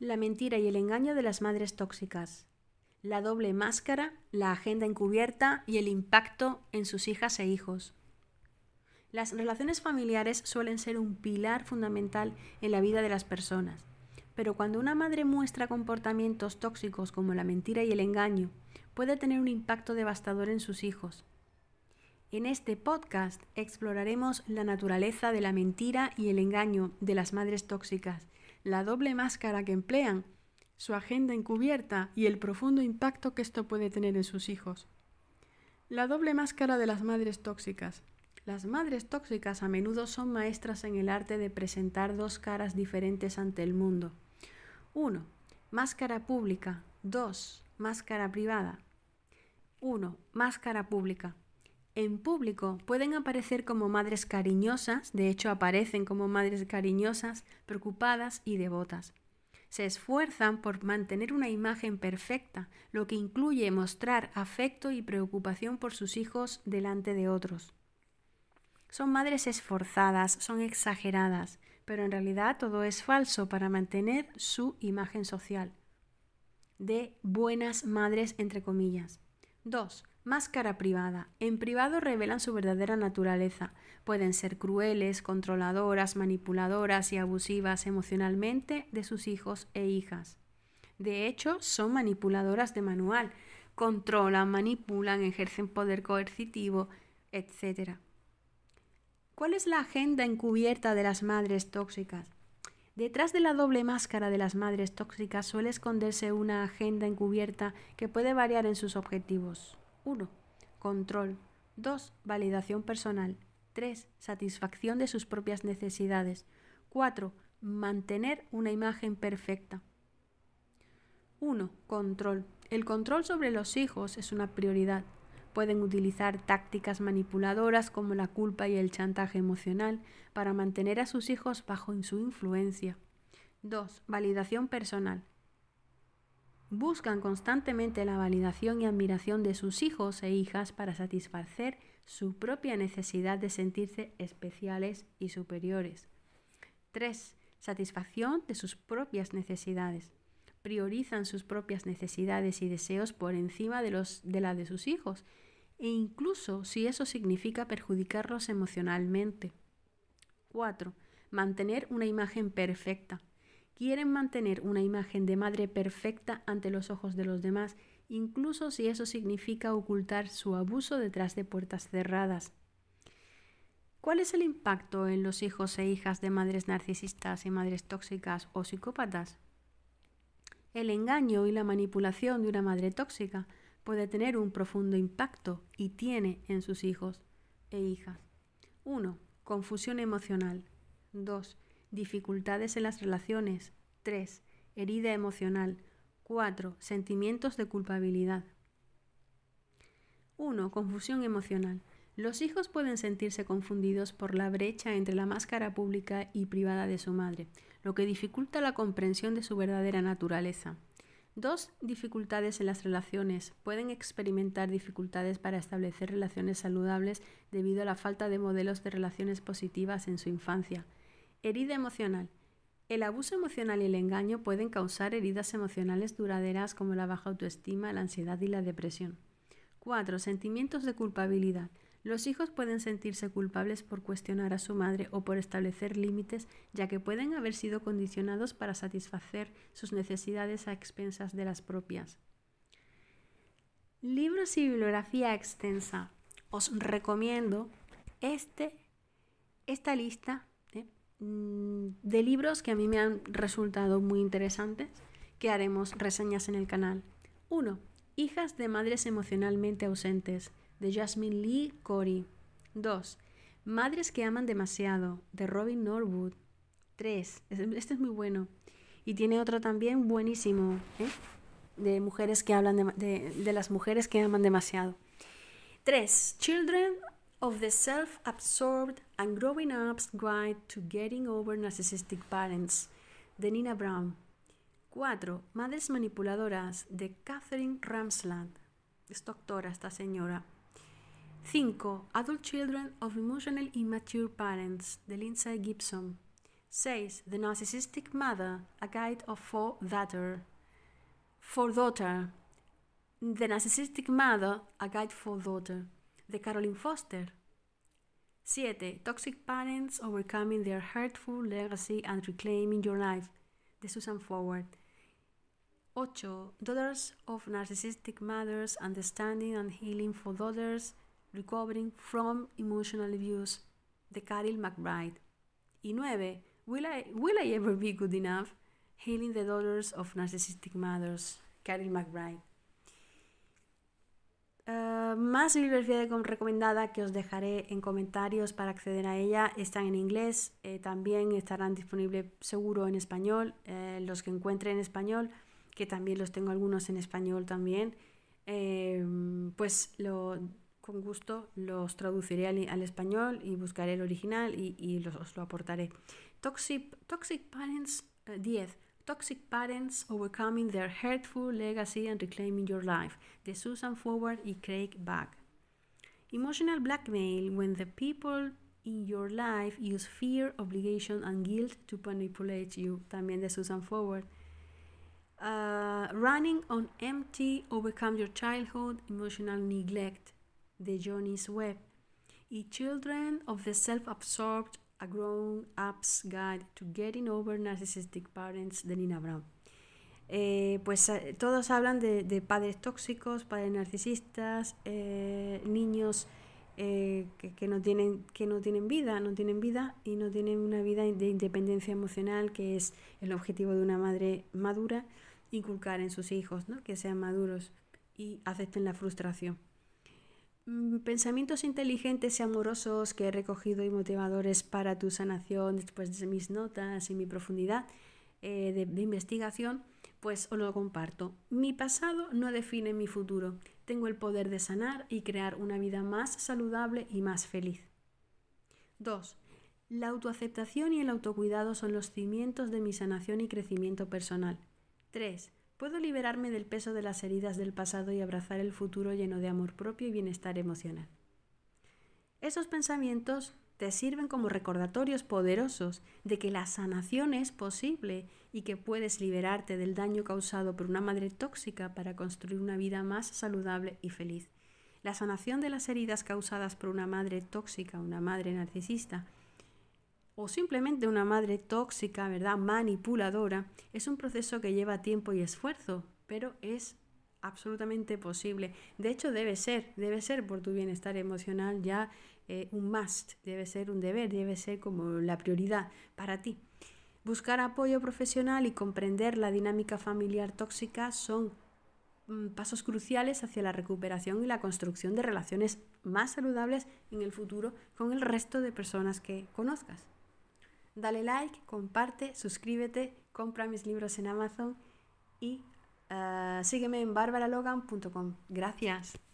la mentira y el engaño de las madres tóxicas, la doble máscara, la agenda encubierta y el impacto en sus hijas e hijos. Las relaciones familiares suelen ser un pilar fundamental en la vida de las personas, pero cuando una madre muestra comportamientos tóxicos como la mentira y el engaño, puede tener un impacto devastador en sus hijos. En este podcast exploraremos la naturaleza de la mentira y el engaño de las madres tóxicas la doble máscara que emplean, su agenda encubierta y el profundo impacto que esto puede tener en sus hijos. La doble máscara de las madres tóxicas. Las madres tóxicas a menudo son maestras en el arte de presentar dos caras diferentes ante el mundo. 1. Máscara pública. 2. Máscara privada. 1. Máscara pública en público. Pueden aparecer como madres cariñosas, de hecho aparecen como madres cariñosas, preocupadas y devotas. Se esfuerzan por mantener una imagen perfecta, lo que incluye mostrar afecto y preocupación por sus hijos delante de otros. Son madres esforzadas, son exageradas, pero en realidad todo es falso para mantener su imagen social. De buenas madres, entre comillas. 2. Máscara privada. En privado revelan su verdadera naturaleza. Pueden ser crueles, controladoras, manipuladoras y abusivas emocionalmente de sus hijos e hijas. De hecho, son manipuladoras de manual. Controlan, manipulan, ejercen poder coercitivo, etc. ¿Cuál es la agenda encubierta de las madres tóxicas? Detrás de la doble máscara de las madres tóxicas suele esconderse una agenda encubierta que puede variar en sus objetivos. 1. Control. 2. Validación personal. 3. Satisfacción de sus propias necesidades. 4. Mantener una imagen perfecta. 1. Control. El control sobre los hijos es una prioridad. Pueden utilizar tácticas manipuladoras como la culpa y el chantaje emocional para mantener a sus hijos bajo su influencia. 2. Validación personal buscan constantemente la validación y admiración de sus hijos e hijas para satisfacer su propia necesidad de sentirse especiales y superiores. 3. Satisfacción de sus propias necesidades. Priorizan sus propias necesidades y deseos por encima de, los, de las de sus hijos, e incluso si eso significa perjudicarlos emocionalmente. 4. Mantener una imagen perfecta quieren mantener una imagen de madre perfecta ante los ojos de los demás, incluso si eso significa ocultar su abuso detrás de puertas cerradas. ¿Cuál es el impacto en los hijos e hijas de madres narcisistas y madres tóxicas o psicópatas? El engaño y la manipulación de una madre tóxica puede tener un profundo impacto y tiene en sus hijos e hijas. 1. Confusión emocional. 2 dificultades en las relaciones. 3. Herida emocional. 4. Sentimientos de culpabilidad. 1. Confusión emocional. Los hijos pueden sentirse confundidos por la brecha entre la máscara pública y privada de su madre, lo que dificulta la comprensión de su verdadera naturaleza. 2. Dificultades en las relaciones. Pueden experimentar dificultades para establecer relaciones saludables debido a la falta de modelos de relaciones positivas en su infancia. Herida emocional. El abuso emocional y el engaño pueden causar heridas emocionales duraderas como la baja autoestima, la ansiedad y la depresión. 4. Sentimientos de culpabilidad. Los hijos pueden sentirse culpables por cuestionar a su madre o por establecer límites, ya que pueden haber sido condicionados para satisfacer sus necesidades a expensas de las propias. Libros y bibliografía extensa. Os recomiendo este, esta lista Mm, de libros que a mí me han resultado muy interesantes, que haremos reseñas en el canal. 1. Hijas de Madres Emocionalmente Ausentes, de Jasmine Lee Corey. 2. Madres que aman demasiado, de Robin Norwood. 3. Este, este es muy bueno. Y tiene otro también buenísimo, ¿eh? de mujeres que hablan de las mujeres que aman demasiado. 3. Children of the self absorbed and growing up's guide to getting over narcissistic parents, de Nina Brown. 4. Madres manipuladoras, de Catherine Ramsland. Es doctora esta señora. 5. Adult Children of Emotional Immature Parents, de Lindsay Gibson. 6. The Narcissistic Mother, a guide of four daughter. For daughter. The Narcissistic Mother, a guide for daughter de Caroline Foster. 7. Toxic Parents Overcoming Their Hurtful Legacy and Reclaiming Your Life, de Susan Forward. 8. Daughters of Narcissistic Mothers Understanding and Healing for Daughters Recovering from Emotional Abuse, de Carol McBride. Y 9. Will I, will I Ever Be Good Enough? Healing the Daughters of Narcissistic Mothers, Carol McBride. más bibliografía recomendada que os dejaré en comentarios para acceder a ella están en inglés, eh, también estarán disponibles seguro en español, eh, los que encuentre en español, que también los tengo algunos en español también, em, pues lo, con gusto los traduciré al, español y buscaré el original y, los, os lo aportaré. Toxic, toxic Parents 10 eh, Toxic Parents Overcoming Their Hurtful Legacy and Reclaiming Your Life, The Susan Forward y Craig Back. Emotional blackmail when the people in your life use fear, obligation, and guilt to manipulate you, también de Susan Forward. Uh, running on empty, overcome your childhood emotional neglect, the Johnny's Web. E Children of the Self Absorbed A Grown Up's Guide to Getting Over Narcissistic Parents de Nina Brown. Eh, pues eh, todos hablan de, padres tóxicos, padres narcisistas, eh, niños que, no tienen, que no tienen vida, no tienen vida y no tienen una vida de independencia emocional, que es el objetivo de una madre madura, inculcar en sus hijos, que sean maduros y acepten la frustración. Mm, pensamientos inteligentes y amorosos que he recogido y motivadores para tu sanación después de mis notas y mi profundidad eh, de, investigación, pues os lo comparto. Mi pasado no define mi futuro. Tengo el poder de sanar y crear una vida más saludable y más feliz. 2. La autoaceptación y el autocuidado son los cimientos de mi sanación y crecimiento personal. 3. Puedo liberarme del peso de las heridas del pasado y abrazar el futuro lleno de amor propio y bienestar emocional. Esos pensamientos te sirven como recordatorios poderosos de que la sanación es posible y que puedes liberarte del daño causado por una madre tóxica para construir una vida más saludable y feliz. La sanación de las heridas causadas por una madre tóxica, una madre narcisista, o simplemente una madre tóxica, ¿verdad? Manipuladora, es un proceso que lleva tiempo y esfuerzo, pero es absolutamente posible. De hecho, debe ser, debe ser por tu bienestar emocional ya eh, un must, debe ser un deber, debe ser como la prioridad para ti. Buscar apoyo profesional y comprender la dinámica familiar tóxica son mm, pasos cruciales hacia la recuperación y la construcción de relaciones más saludables en el futuro con el resto de personas que conozcas. Dale like, comparte, suscríbete, compra mis libros en Amazon y eh, sígueme en barbaralogan.com. Gracias.